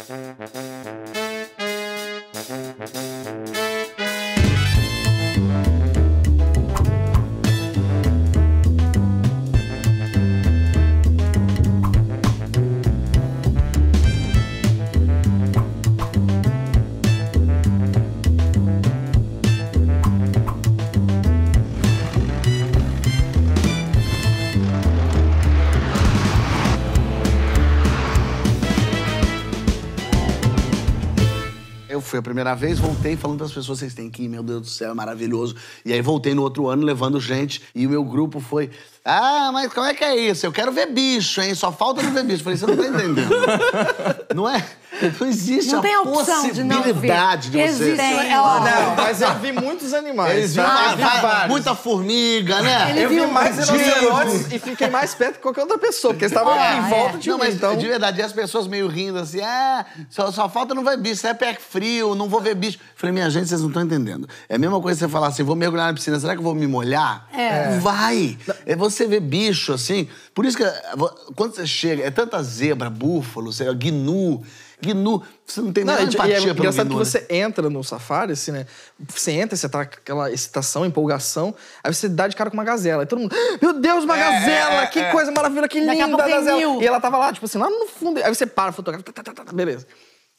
Thank mm-hmm. you. foi a primeira vez, voltei falando para as pessoas, vocês têm que ir, meu Deus do céu, é maravilhoso. E aí voltei no outro ano levando gente e o meu grupo foi ah, mas como é que é isso? Eu quero ver bicho, hein? Só falta não ver bicho. falei, você não tá entendendo. não é? Não existe não a tem a possibilidade de, não ver. de você. Existe. É não, mas eu vi muitos animais. Eles tá? viram ah, muita formiga, né? Ele eu vi mais rinocerontes e fiquei mais perto que qualquer outra pessoa, porque eles estavam ah, em volta é. de não, mim. Mas, então... De verdade, e as pessoas meio rindo assim, ah, só, só falta não ver bicho, isso é pé frio, não vou ver bicho. falei, minha gente, vocês não estão entendendo. É a mesma coisa você falar assim, vou mergulhar na piscina, será que eu vou me molhar? É. Vai. É, você você vê bicho assim. Por isso que eh, quando você chega, é tanta zebra, búfalo, lá, gnu. Gnu, você não tem nada de empatia e é pelo engraçado gnu, que né? você entra no safari, assim, né? Você entra, você tá com aquela excitação, empolgação, aí você dá de cara com uma gazela. E todo mundo, ah, meu Deus, uma é, gazela! É, que é, é. coisa maravilhosa, que Daqui linda a gazela! E ela tava lá, tipo assim, lá no fundo. Aí você para, fotografa, tá tá, tá, tá, tá, beleza.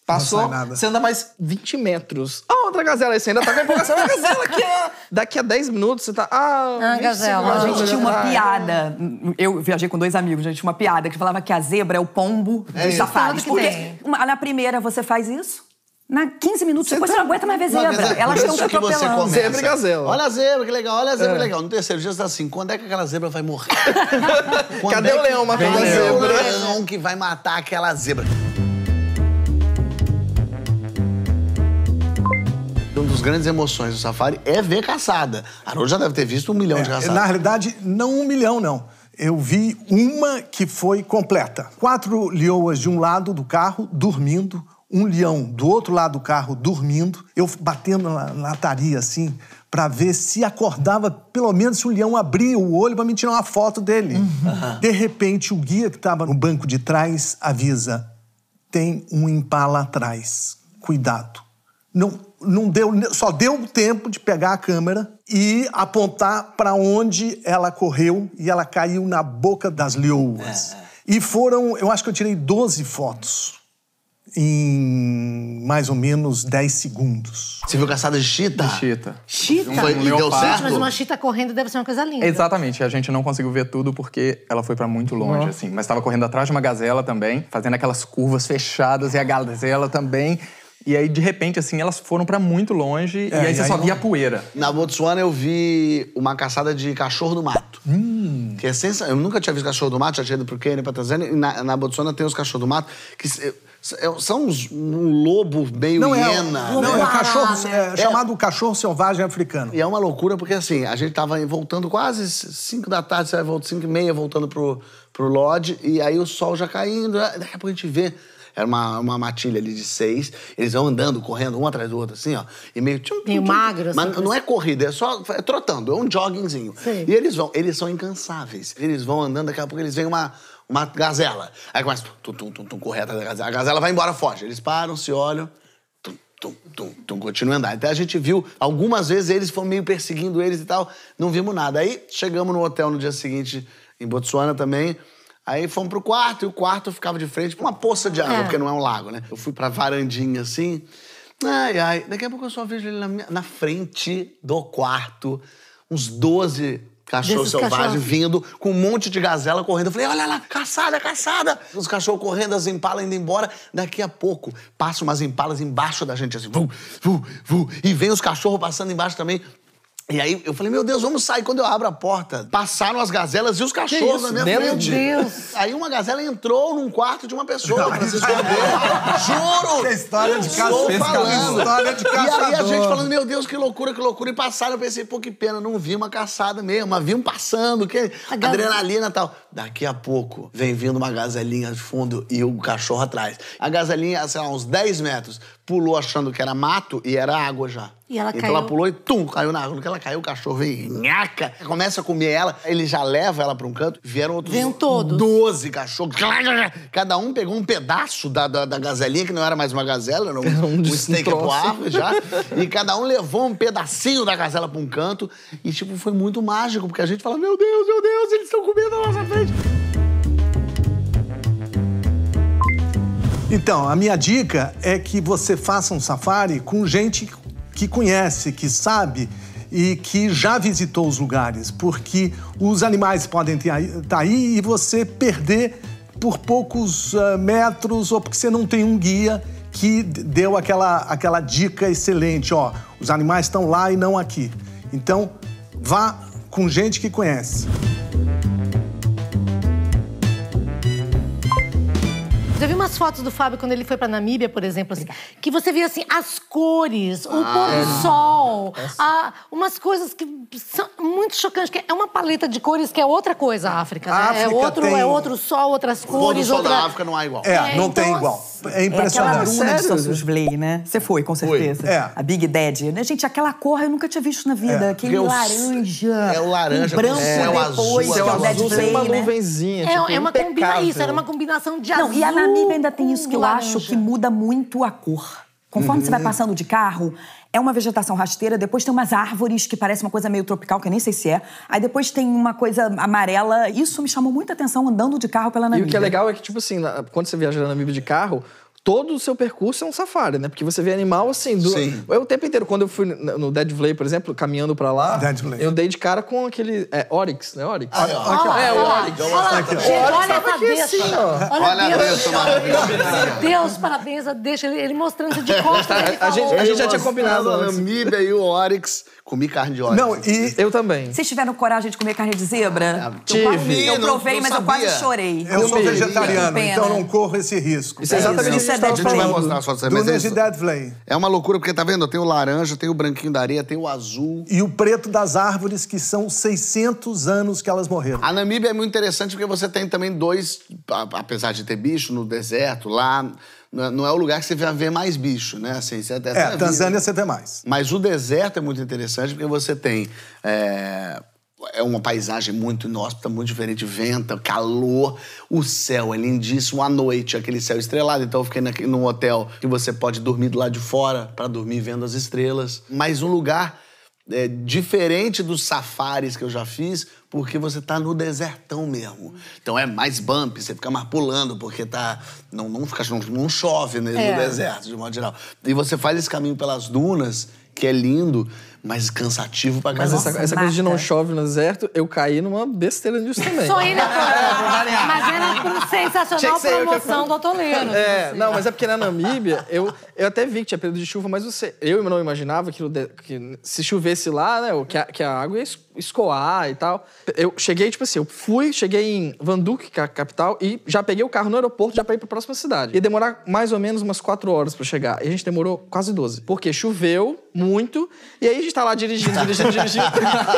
Passou, você anda mais 20 metros. Ah, oh, outra gazela, aí você ainda tá com a empolgação. Uma gazela aqui. Daqui a 10 minutos você tá... Ah, ah gazela. A gente tinha uma piada. Eu viajei com dois amigos, a gente tinha uma piada que falava que a zebra é o pombo é dos safados. Porque tem. na primeira você faz isso, na 15 minutos você depois tá... você não aguenta mais ver zebra. ela é Elas estão te atropelando. Zebra e gazela. Olha a zebra, que legal. Olha a zebra, é. legal. No terceiro dia você tá assim, quando é que aquela zebra vai morrer? Cadê é o leão matando a zebra? Cadê o leão que vai matar aquela zebra? uma das grandes emoções do safari é ver caçada. Haroldo já deve ter visto um milhão é, de caçadas. Na realidade, não um milhão, não. Eu vi uma que foi completa. Quatro leoas de um lado do carro, dormindo. Um leão do outro lado do carro, dormindo. Eu batendo na, lataria, assim, para ver se acordava, pelo menos se o leão abria o olho para me tirar uma foto dele. Uhum. De repente, o guia que estava no banco de trás avisa: tem um impala atrás, cuidado não, não deu, só deu tempo de pegar a câmera e apontar para onde ela correu e ela caiu na boca das leoas. É, é. E foram, eu acho que eu tirei 12 fotos em mais ou menos 10 segundos. Você viu caçada de chita? De chita. Chita? Foi, um e deu certo? Mas uma chita correndo deve ser uma coisa linda. Exatamente. A gente não conseguiu ver tudo porque ela foi para muito longe, uhum. assim. Mas estava correndo atrás de uma gazela também, fazendo aquelas curvas fechadas e a gazela também e aí, de repente, assim, elas foram para muito longe é, e aí você aí só via poeira. Na Botsuana eu vi uma caçada de cachorro do mato. Hum. Que é sensacional. Eu nunca tinha visto cachorro do mato, já tinha ido pro Quênia, pra Tanzânia. E na, na Botsuana tem os cachorros do mato que... É, são uns, um lobo meio não, é hiena. É, não, é, cachorro, é, é chamado cachorro selvagem africano. E é uma loucura porque, assim, a gente tava voltando quase 5 da tarde, 5 e meia, voltando pro, pro lodge, e aí o sol já caindo, né? daqui a pouco a gente vê era uma, uma matilha ali de seis. Eles vão andando, correndo um atrás do outro, assim, ó. E meio. Tchum, tchum, meio magro, assim, Mas não é corrida, é só é trotando, é um joggingzinho. Sim. E eles vão, eles são incansáveis. Eles vão andando, daqui a pouco eles veem uma, uma gazela. Aí começa tum, tum, tum, tum, correta da gazela. A gazela vai embora, foge. Eles param, se olham. Tum, tum, tum, tum, continua andando. Até a gente viu, algumas vezes eles foram meio perseguindo eles e tal, não vimos nada. Aí chegamos no hotel no dia seguinte, em Botsuana também, Aí fomos pro quarto, e o quarto ficava de frente pra uma poça de água, é. porque não é um lago, né? Eu fui pra varandinha assim. Ai, ai. Daqui a pouco eu só vejo ele na, minha, na frente do quarto, uns 12 cachorros selvagens vindo, com um monte de gazela correndo. Eu falei, olha lá, caçada, caçada! Os cachorros correndo, as impalas indo embora. Daqui a pouco, passam umas impalas embaixo da gente, assim, vu, vu, vu. E vem os cachorros passando embaixo também. E aí eu falei, meu Deus, vamos sair. Quando eu abro a porta, passaram as gazelas e os cachorros na minha meu frente. Meu Deus! Aí uma gazela entrou num quarto de uma pessoa Não. pra se esconder. É Juro! Essa história de caçador. É história de caçador. E aí a gente falando, meu Deus, que loucura, que loucura. E passaram, eu pensei, pô, que pena, não vi uma caçada mesmo, mas vi um passando, que a adrenalina e tal. Daqui a pouco vem vindo uma gazelinha de fundo e o cachorro atrás. A gazelinha, sei lá, uns 10 metros, pulou achando que era mato e era água já. E ela então caiu. ela pulou e tum, caiu na água. No que ela caiu, o cachorro vem nhaca, começa a comer ela, ele já leva ela para um canto. Vieram outros Vêm todos. 12 cachorros. Cada um pegou um pedaço da, da, da gazelinha, que não era mais uma gazela, era um, era um, um steak pro árvore já. e cada um levou um pedacinho da gazela para um canto. E, tipo, foi muito mágico, porque a gente fala: Meu Deus, meu Deus, eles estão comendo a nossa frente. Então, a minha dica é que você faça um safari com gente que conhece, que sabe e que já visitou os lugares, porque os animais podem estar tá aí e você perder por poucos eh, metros ou porque você não tem um guia que deu aquela, aquela dica excelente, ó, os animais estão lá e não aqui. Então, vá com gente que conhece. eu vi umas fotos do Fábio quando ele foi pra Namíbia, por exemplo, assim, que você via assim, as cores, o ah, é. pôr do sol, a, umas coisas que são muito chocantes. Que é uma paleta de cores que é outra coisa a África. Né? África é, outro, tem... é outro sol, outras cores. O pôr do sol outra... da África não é igual. É, é não então, tem igual é impressionante. É aquela sério? de né? Você foi, com certeza. Foi. É. A Big Daddy. Né? Gente, aquela cor eu nunca tinha visto na vida. É. Aquele é laranja. É o laranja. Um branco com é o azul. Que é azul Blay, uma né? nuvenzinha, é, tipo, é uma combinação. Isso, era uma combinação de Não, azul. e a Namibia ainda tem isso que eu laranja. acho que muda muito a cor. Conforme uhum. você vai uhum. passando de carro, é uma vegetação rasteira, depois tem umas árvores que parece uma coisa meio tropical, que eu nem sei se é. Aí depois tem uma coisa amarela. Isso me chamou muita atenção andando de carro pela Namíbia. E o que é legal é que, tipo assim, quando você viaja na Namíbia de carro, todo o seu percurso é um safari, né? Porque você vê animal assim, do... eu o tempo inteiro. Quando eu fui no Dead Valley, por exemplo, caminhando pra lá, eu dei de cara com aquele. É, Oryx, né? Oryx. Ah, ah, é, o Oryx. Olha a cabeça. Assim, olha, olha a cabeça Deus, parabéns deixa. Ele, ele mostrando de costa. a, gente, a gente já tinha combinado. A Namíbia e o Oryx. Comi carne de Oryx. Não, e eu também. Vocês tiveram coragem de comer carne de zebra? Ah, tive. Eu provei, mas eu quase chorei. Eu sou vegetariano, então não corro esse risco. Isso é, é exatamente isso é isso é Dead A gente vai mostrar as fotos. Do Nancy Flame. É uma loucura, porque tá vendo? Tem o laranja, tem o branquinho da areia, tem o azul. E o preto das árvores, que são 600 anos que elas morreram. A Namíbia é muito interessante porque você tem também dois, apesar de ter bicho no deserto, lá é, não é o lugar que você vai ver mais bicho, né? Assim, você, é, Tanzânia vida. você vê mais. Mas o deserto é muito interessante porque você tem é, é uma paisagem muito inóspita, muito diferente. Venta, calor, o céu é lindíssimo à noite, aquele céu estrelado. Então eu fiquei num hotel que você pode dormir do lado de fora para dormir vendo as estrelas. Mas um lugar é, diferente dos safaris que eu já fiz, porque você tá no desertão mesmo. Então é mais bump, você fica mais pulando, porque tá. Não, não, fica, não, não chove né, é. no deserto, de modo geral. E você faz esse caminho pelas dunas, que é lindo mas cansativo pra caramba. Mas essa, essa coisa de não chove no deserto, eu caí numa besteira disso também. Sou ainda é, Mas era sensacional promoção do Otolino. É, assim. não, mas é porque na Namíbia, eu, eu até vi que tinha período de chuva, mas você, eu não imaginava que, que se chovesse lá, né, que a, que a água ia escoar e tal. Eu cheguei, tipo assim, eu fui, cheguei em Vanduque, capital, e já peguei o carro no aeroporto, já pra ir pra próxima cidade. Ia demorar mais ou menos umas quatro horas para chegar. E a gente demorou quase 12. Porque choveu muito, e aí gente tá lá dirigindo, dirigindo, dirigindo.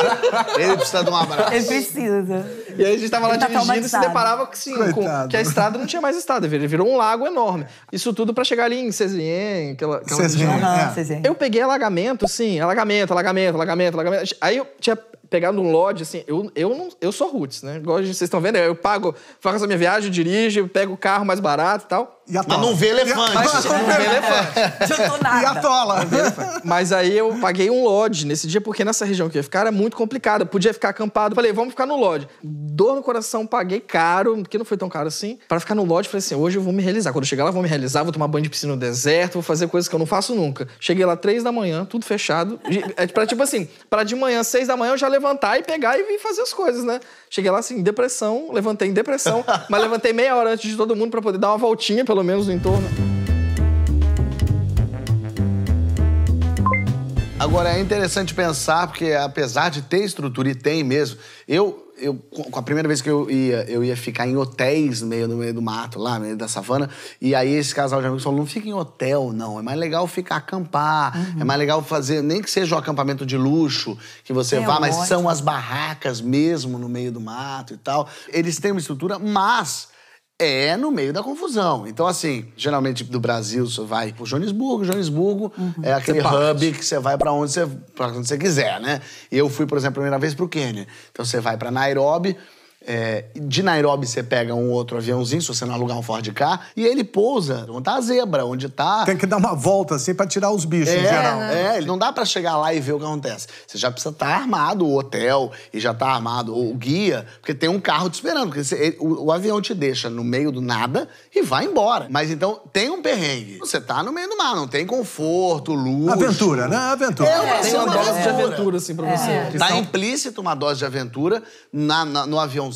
Ele precisa de um abraço. Ele precisa. E aí a gente tava lá tá dirigindo e se deparava que, sim, com, que a estrada não tinha mais estrada, ele virou um lago enorme. Isso tudo para chegar ali em Cezien, aquela, aquela é. Eu peguei alagamento, sim, alagamento, alagamento, alagamento, alagamento. Aí eu tinha pegar num lodge, assim, eu, eu, não, eu sou roots, né? Igual vocês estão vendo, eu pago, faço a minha viagem, dirijo, pego o carro mais barato e tal. E mas não vê elefante. Mas não vê elefante. nada. E atola. Mas aí eu paguei um lodge nesse dia, porque nessa região que eu ia ficar era muito complicado Podia ficar acampado. Falei, vamos ficar no lodge. Dor no coração, paguei caro, que não foi tão caro assim. Para ficar no lodge, falei assim, hoje eu vou me realizar. Quando eu chegar lá, vou me realizar, vou tomar banho de piscina no deserto, vou fazer coisas que eu não faço nunca. Cheguei lá três da manhã, tudo fechado. É pra, tipo assim, para de manhã, seis da manhã, eu já levo levantar e pegar e vir fazer as coisas, né? Cheguei lá assim, depressão, levantei em depressão, mas levantei meia hora antes de todo mundo para poder dar uma voltinha, pelo menos, no entorno. Agora é interessante pensar, porque apesar de ter estrutura, e tem mesmo, eu eu, com a primeira vez que eu ia, eu ia ficar em hotéis no meio, no meio do mato, lá, no meio da savana. E aí esse casal de amigos falou: não fica em hotel, não. É mais legal ficar acampar. Uhum. É mais legal fazer, nem que seja um acampamento de luxo, que você é, vá, mas ótimo. são as barracas mesmo no meio do mato e tal. Eles têm uma estrutura, mas é no meio da confusão. Então, assim, geralmente do Brasil você vai pro Joanesburgo, Joanesburgo uhum. é aquele hub que você vai para onde você, pra onde você quiser, né? Eu fui, por exemplo, a primeira vez pro Quênia. Então você vai para Nairobi, é, de Nairobi você pega um outro aviãozinho, se você não alugar um Ford Car, e ele pousa onde tá a zebra, onde tá... Tem que dar uma volta assim para tirar os bichos é, em geral. Né? É, não dá para chegar lá e ver o que acontece. Você já precisa estar tá armado o hotel e já tá armado o guia, porque tem um carro te esperando. Porque você, ele, o, o, avião te deixa no meio do nada e vai embora. Mas então tem um perrengue. Você tá no meio do mar, não tem conforto, luxo. Aventura, né? Aventura. É, uma, é, tem uma, uma dose aventura. de aventura, assim, pra é. você. Tá são... implícito uma dose de aventura na, na, no avião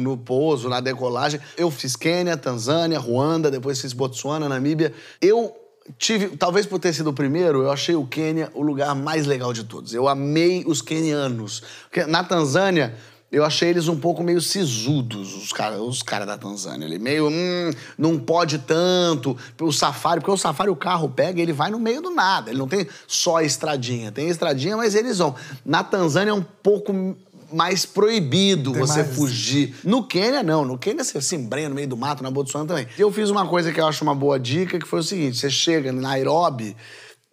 no pouso, na decolagem. Eu fiz Quênia, Tanzânia, Ruanda, depois fiz Botsuana, Namíbia. Eu tive, talvez por ter sido o primeiro, eu achei o Quênia o lugar mais legal de todos. Eu amei os quenianos. Porque na Tanzânia, eu achei eles um pouco meio sisudos, os caras os cara da Tanzânia. Ele meio, hum, não pode tanto. O safari, porque o safari o carro pega ele vai no meio do nada. Ele não tem só estradinha. Tem estradinha, mas eles vão. Na Tanzânia é um pouco mais proibido Tem você mais. fugir. No Quênia, não. No Quênia, você se embrenha no meio do mato, na Botsuana também. Eu fiz uma coisa que eu acho uma boa dica, que foi o seguinte: você chega na Nairobi.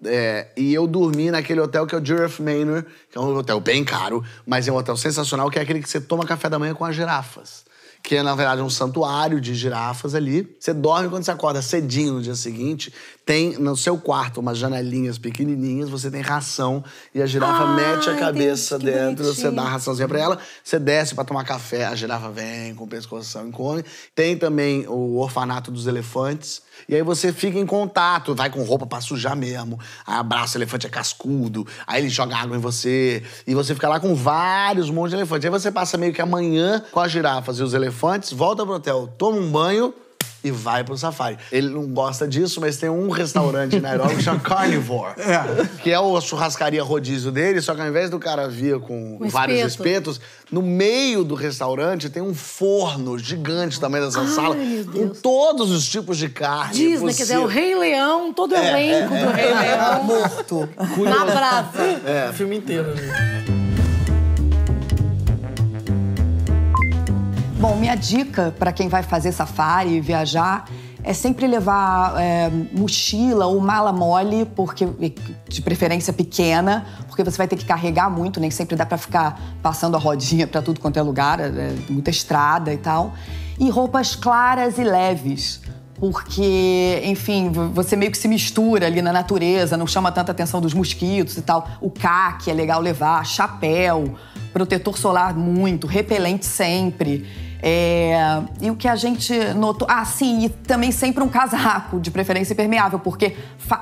É, e eu dormi naquele hotel que é o Giraffe Manor, que é um hotel bem caro, mas é um hotel sensacional, que é aquele que você toma café da manhã com as girafas. Que é, na verdade, um santuário de girafas ali. Você dorme quando você acorda cedinho no dia seguinte tem no seu quarto umas janelinhas pequenininhas, você tem ração e a girafa ah, mete a cabeça entendi, dentro, você dá a raçãozinha para ela, você desce para tomar café, a girafa vem com o pescoção e come. Tem também o orfanato dos elefantes, e aí você fica em contato, vai com roupa para sujar mesmo, aí abraça o elefante é cascudo, aí ele joga água em você, e você fica lá com vários montes de elefantes. Aí você passa meio que amanhã com as girafas e os elefantes, volta pro hotel, toma um banho, e vai pro safari. Ele não gosta disso, mas tem um restaurante na Nairobi que chama Carnivore. É. Que é o churrascaria rodízio dele, só que ao invés do cara vir com, vários espeto. espetos, no meio do restaurante tem um forno gigante também dessa Ai, sala, com todos os tipos de carne. Disney, né quer dizer, o Rei Leão, todo o é, elenco é, do Rei Leão. Morto. Na brasa. É. O filme inteiro. Né? dica para quem vai fazer safari e viajar é sempre levar é, mochila ou mala mole, porque de preferência pequena, porque você vai ter que carregar muito, nem sempre dá para ficar passando a rodinha para tudo quanto é lugar, é, é, muita estrada e tal. E roupas claras e leves, porque, enfim, você meio que se mistura ali na natureza, não chama tanta atenção dos mosquitos e tal. O caque é legal levar, chapéu, protetor solar muito, repelente sempre. É, e o que a gente notou. Ah, sim, e também sempre um casaco, de preferência impermeável, porque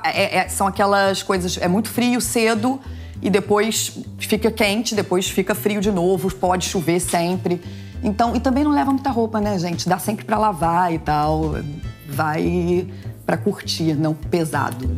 é, é, são aquelas coisas. É muito frio cedo e depois fica quente, depois fica frio de novo, pode chover sempre. Então, e também não leva muita roupa, né, gente? Dá sempre para lavar e tal. Vai para curtir, não pesado.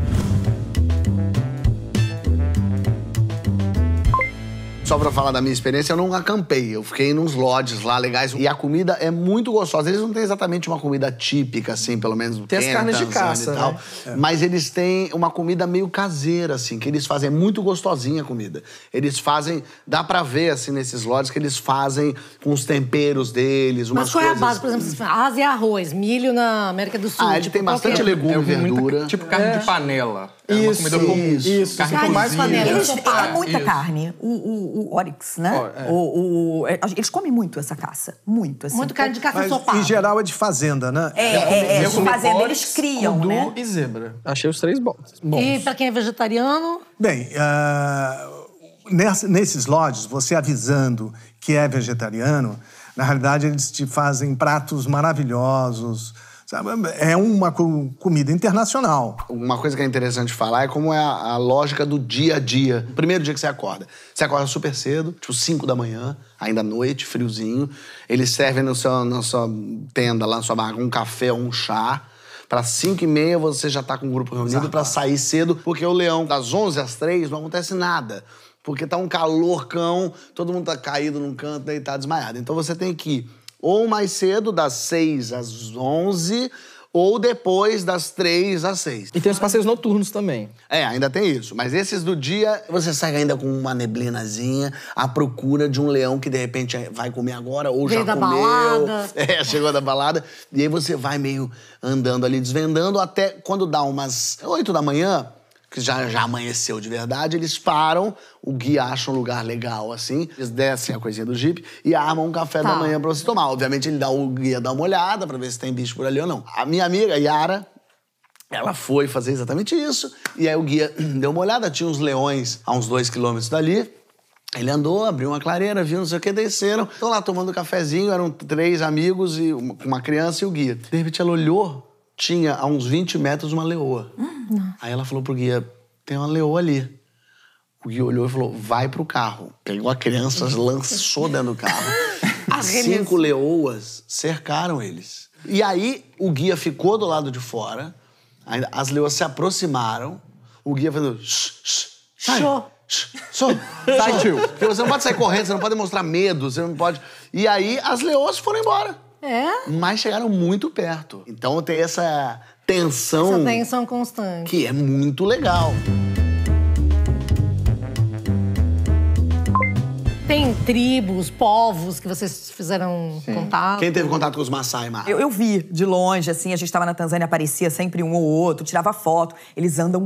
Só pra falar da minha experiência, eu não acampei. Eu fiquei nos lodges lá legais. E a comida é muito gostosa. Eles não têm exatamente uma comida típica, assim, pelo menos. Tem as carnes de caça. Né? É. Mas eles têm uma comida meio caseira, assim, que eles fazem. É muito gostosinha a comida. Eles fazem. Dá pra ver, assim, nesses lodges que eles fazem com os temperos deles, umas Mas qual coisas... é a base? Por exemplo, asa ah, e é arroz, milho na América do Sul. Ah, ele tipo, tem é? bastante legume é, verdura. Muita, tipo carne é. de panela. É isso, uma comida comum. Isso, carne mais família. Eles comem muita é, isso. carne. O, o, o oryx, né? é. o, o, é, eles comem muito essa caça. Muito, assim. Muito carne de caça ensopada. Em geral é de fazenda, né? É, é, é, é de fazenda. Oryx, eles criam, kudu né? e zebra. Achei os três bons. bons. E pra quem é vegetariano? Bem, uh, nesses lodges, você avisando que é vegetariano, na realidade eles te fazem pratos maravilhosos, Sabe? É uma comida internacional. Uma coisa que é interessante falar é como é a, a lógica do dia a dia. O primeiro dia que você acorda. Você acorda super cedo, tipo 5 da manhã, ainda à noite, friozinho. Eles servem na sua tenda, lá na sua barraca, um café ou um chá. Para 5 e meia você já tá com o grupo reunido para sair cedo, porque o leão das 11 às 3 não acontece nada porque tá um calor cão, todo mundo tá caído num canto, deitado, desmaiado. Então você tem que ou mais cedo, das 6 às 11, ou depois das 3 às 6. E tem os passeios noturnos também. É, ainda tem isso. Mas esses do dia, você sai ainda com uma neblinazinha à procura de um leão que de repente é, vai comer agora ou Veio já da comeu. Balada. É, chegou da balada. E aí você vai meio andando ali, desvendando até quando dá umas 8 da manhã, que já, já amanheceu de verdade, eles param, o guia acha um lugar legal, assim, eles descem a coisinha do jipe e armam um café tá. da manhã pra você tomar. Obviamente, ele dá o guia dá uma olhada pra ver se tem bicho por ali ou não. A minha amiga, Yara, ela foi fazer exatamente isso, e aí o guia deu uma olhada, tinha uns leões a uns dois quilômetros dali, ele andou, abriu uma clareira, viu não sei o que, desceram. Estão lá tomando um cafezinho, eram três amigos, e uma criança e o guia. De repente ela olhou tinha a uns 20 metros uma leoa. Ah, nossa. Aí ela falou pro guia: tem uma leoa ali. O guia olhou e falou: vai pro carro. Pegou a criança, lançou dentro do carro. As cinco leoas cercaram eles. E aí o guia ficou do lado de fora, as leoas se aproximaram, o guia fazendo. Show! Só, sai, tio. você não pode sair correndo, você não pode demonstrar medo, você não pode. E aí as leoas foram embora. É? Mas chegaram muito perto. Então tem essa tensão. Essa tensão constante. Que é muito legal. Tem tribos, povos que vocês fizeram Sim. contato? Quem teve contato com os Maasai, Mar? Eu, eu, vi de longe, assim, a gente estava na Tanzânia, aparecia sempre um ou outro, tirava foto. Eles andam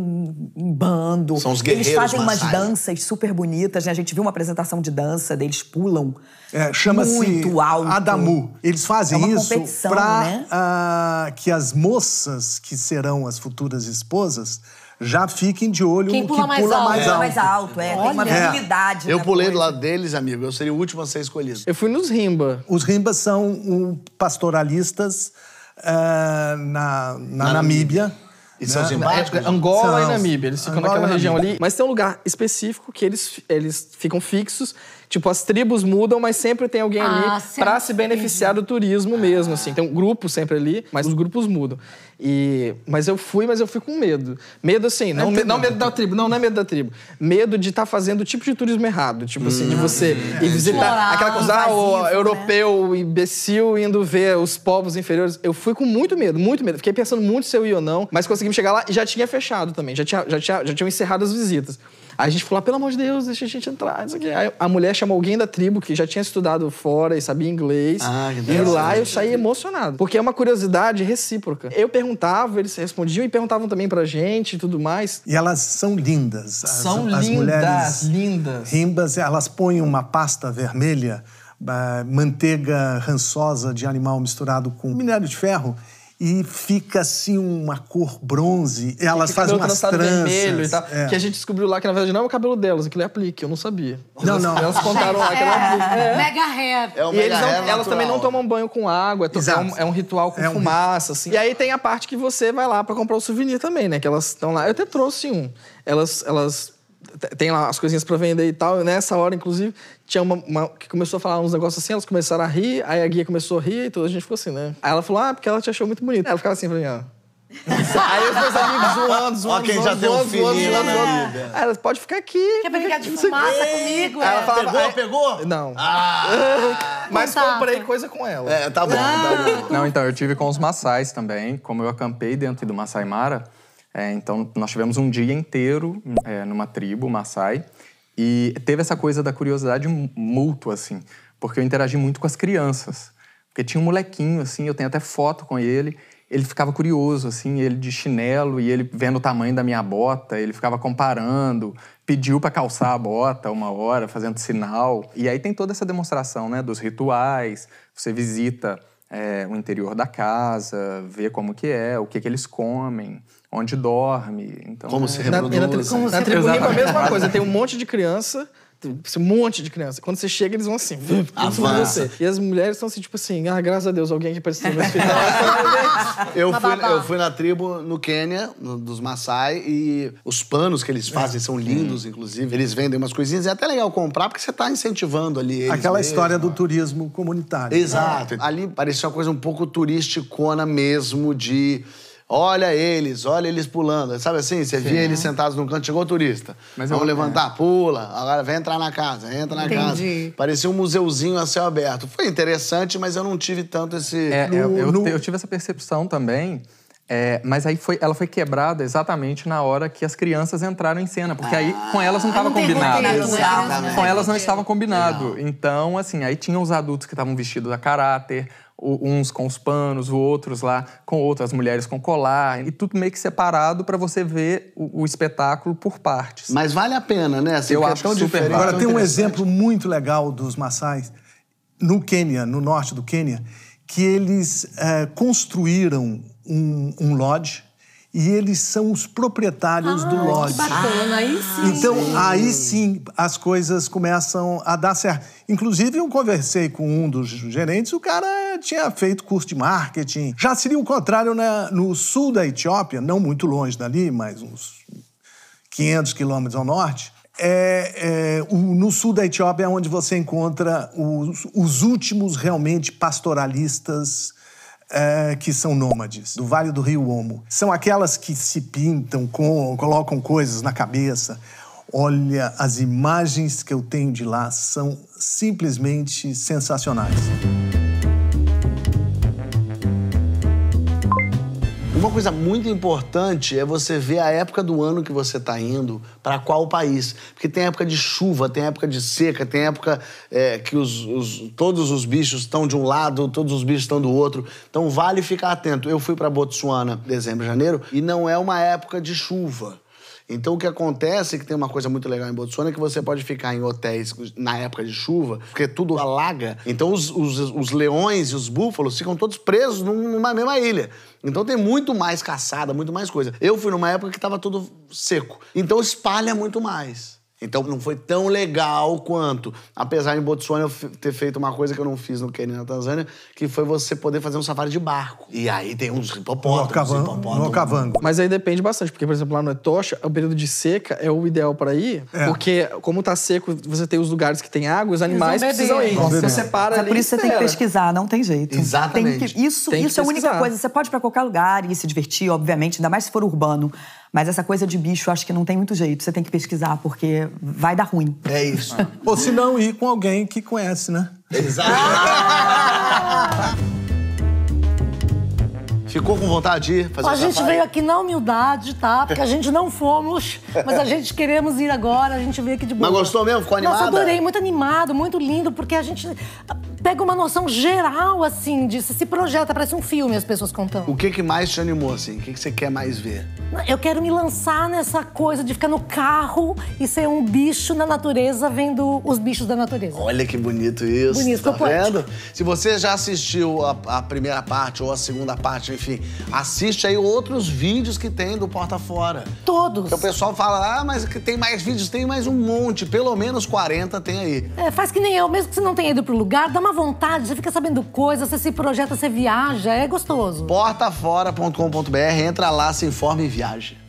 em bando. São os guerreiros Eles fazem Maasai. umas danças super bonitas, né? A gente viu uma apresentação de dança deles, pulam é, chama-se Adamu. Eles fazem é isso para né? uh, que as moças que serão as futuras esposas já fiquem de olho Quem pula, que mais, pula alto, mais, alto. mais alto. É, Olha. tem uma habilidade É. Eu pulei coisa. do lado deles, amigo. Eu seria o último a ser escolhido. Eu fui nos Rimba. Os Rimba são um, pastoralistas uh, na, na, na, Namíbia. E são simpáticos? Né? É, é, Angola são, e Namíbia. Eles ficam Angola naquela região ali. Mas tem um lugar específico que eles, eles ficam fixos Tipo, as tribos mudam, mas sempre tem alguém ah, ali para se beneficiar do turismo mesmo, assim. Ah. Tem então, um grupo sempre ali, mas os grupos mudam. E, mas eu fui, mas eu fui com medo. Medo assim, é, não, não medo da tribo, não, não é medo da tribo. Medo de estar tá fazendo o tipo de turismo errado, tipo assim, de você hum, ir visitar moral, aquela coisa, ah, o né? europeu imbecil indo ver os povos inferiores. Eu fui com muito medo, muito medo. Fiquei pensando muito se eu ia ou não, mas conseguimos chegar lá e já tinha fechado também, já tinha, já tinha, já tinham encerrado as visitas. Aí a gente falou, ah, pelo amor de Deus, deixa a gente entrar. Isso aqui. Aí a mulher chamou alguém da tribo que já tinha estudado fora e sabia inglês. Ah, e lá eu saí emocionado. Porque é uma curiosidade recíproca. Eu perguntava, eles respondiam e perguntavam também pra gente e tudo mais. E elas são lindas. As, são as lindas, mulheres lindas. Rimbas, elas põem uma pasta vermelha, manteiga rançosa de animal misturado com minério de ferro e fica assim uma cor bronze. Elas fazem umas tranças. É. Que a gente descobriu lá que na verdade não é o cabelo delas, aquilo é aplique, eu não sabia. Não, elas, não. Elas contaram lá que é, é mega hair. É e eles não, elas também não tomam banho com água, é, é um, é um, ritual com é fumaça, assim. E aí tem a parte que você vai lá para comprar o souvenir também, né? Que elas estão lá. Eu até trouxe um. Elas, elas tem lá as coisinhas para vender e tal. E nessa hora, inclusive, tinha uma, uma, que começou a falar uns negócios assim, elas começaram a rir, aí a guia começou a rir e toda a gente ficou assim, né? Aí ela falou, ah, porque ela te achou muito bonita. Ela ficava assim pra mim, ó. aí os meus amigos zoando, zoando, okay, zoando, já zoando, um zoando, zoando, zoando. Né, aí ela, pode ficar aqui. Quer brincar de fumaça Ei, comigo? Ela é. falava, pegou, aí, pegou? Não. Ah, Mas contato. comprei coisa com ela. É, tá bom, tá ah. tá bom. Não, então, eu tive com os maçais também. Como eu acampei dentro do Maçai Mara, é, então, nós tivemos um dia inteiro é, numa tribo, Maasai, e teve essa coisa da curiosidade mútua, assim, porque eu interagi muito com as crianças. Porque tinha um molequinho, assim, eu tenho até foto com ele, ele ficava curioso, assim, ele de chinelo e ele vendo o tamanho da minha bota, ele ficava comparando, pediu para calçar a bota uma hora, fazendo sinal. E aí tem toda essa demonstração, né, dos rituais, você visita é, o interior da casa, vê como que é, o que, que eles comem, onde dorme. Então, como é, se reproduz. Na, tribo Limpa é a mesma coisa. Tem um monte de criança, um monte de criança. Quando você chega, eles vão assim, Avança. você. E as mulheres estão assim, tipo assim, ah, graças a Deus, alguém que parece no mais eu, fui, eu fui na tribo no Quênia, no, dos Maasai, e os panos que eles é. fazem são lindos, inclusive. Eles vendem umas coisinhas, é até legal comprar, porque você está incentivando ali. Aquela mesmo, história né? do ó. turismo comunitário. Exato. Né? Ali parecia uma coisa um pouco turisticona mesmo, de Olha eles, olha eles pulando. Sabe assim? Você Sim. via eles sentados num canto, chegou o turista. Mas Vamos eu, levantar, é. pula. Agora vai entrar na casa, entra na Entendi. casa. Parecia um museuzinho a céu aberto. Foi interessante, mas eu não tive tanto esse. É, no, eu, eu, no... eu, tive essa percepção também. É, mas aí foi, ela foi quebrada exatamente na hora que as crianças entraram em cena, porque ah, aí com elas não estava combinado. Né? Exatamente. Com elas não estava combinado. Então, assim, aí tinham os adultos que estavam vestidos a caráter, uns com os panos, os outros lá com outras mulheres com colar, e tudo meio que separado para você ver o, o, espetáculo por partes. Mas vale a pena, né? Assim, eu é acho é super Agora, tem um exemplo muito legal dos Maçais no Quênia, no norte do Quênia, que eles é, construíram um, um lodge e eles são os proprietários ah, do lote. Bacana, aí sim. Então, aí sim as coisas começam a dar certo. Inclusive, eu conversei com um dos gerentes, o cara tinha feito curso de marketing. Já seria o contrário né? no sul da Etiópia, não muito longe dali, mas uns 500 quilômetros ao norte. É, é, o, no sul da Etiópia é onde você encontra os, os últimos realmente pastoralistas é, que são nômades, do Vale do Rio Omo. São aquelas que se pintam, com, colocam coisas na cabeça. Olha, as imagens que eu tenho de lá são simplesmente sensacionais. Uma coisa muito importante é você ver a época do ano que você está indo, para qual país. Porque tem época de chuva, tem época de seca, tem época é, que os, os, todos os bichos estão de um lado, todos os bichos estão do outro. Então vale ficar atento. Eu fui para Botsuana dezembro, janeiro, e não é uma época de chuva. Então o que acontece, é que tem uma coisa muito legal em Botsuana, é que você pode ficar em hotéis na época de chuva, porque tudo alaga. Então os, os, os leões e os búfalos ficam todos presos numa mesma ilha. Então tem muito mais caçada, muito mais coisa. Eu fui numa época que estava tudo seco. Então espalha muito mais. Então não foi tão legal quanto. Apesar em Botsuana eu ter feito uma coisa que eu não fiz no Quênia na Tanzânia, que foi você poder fazer um safari de barco. E aí tem uns hipopótamos. No, hipopótamos. no cavango. Mas aí depende bastante, porque, por exemplo, lá no Etocha, o período de seca é o ideal para ir, é. porque como tá seco, você tem os lugares que tem água, os animais precisam ir. você separa ali Por isso você tem que pesquisar, não tem jeito. Exatamente. Tem que, isso tem isso é a única coisa. Você pode ir para qualquer lugar e se divertir, obviamente, ainda mais se for urbano. Mas essa coisa de bicho, acho que não tem muito jeito. Você tem que pesquisar, porque vai dar ruim. É isso. Ou se não, ir com alguém que conhece, né? Exato. Ficou com vontade de ir fazer A gente veio aqui na humildade, tá? Porque a gente não fomos, mas a gente queremos ir agora, a gente veio aqui de boa. Mas gostou mesmo? Ficou animado? Nossa, adorei, muito animado, muito lindo, porque a gente pega uma noção geral, assim, de se projeta, parece um filme as pessoas contando. O que, que mais te animou, assim? O que, que você quer mais ver? Eu quero me lançar nessa coisa de ficar no carro e ser um bicho na natureza vendo os bichos da natureza. Olha que bonito isso. Bonito, tá vendo? Se você já assistiu a, a, primeira parte ou a segunda parte, enfim, assiste aí outros vídeos que tem do Porta Fora. Todos. o pessoal fala, ah, mas tem mais vídeos, tem mais um monte, pelo menos 40 tem aí. É, faz que nem eu, mesmo que você não tenha ido pro lugar, dá uma vontade, você fica sabendo coisas, você se projeta, você viaja, é gostoso. Portafora.com.br, entra lá, se informe e viaje.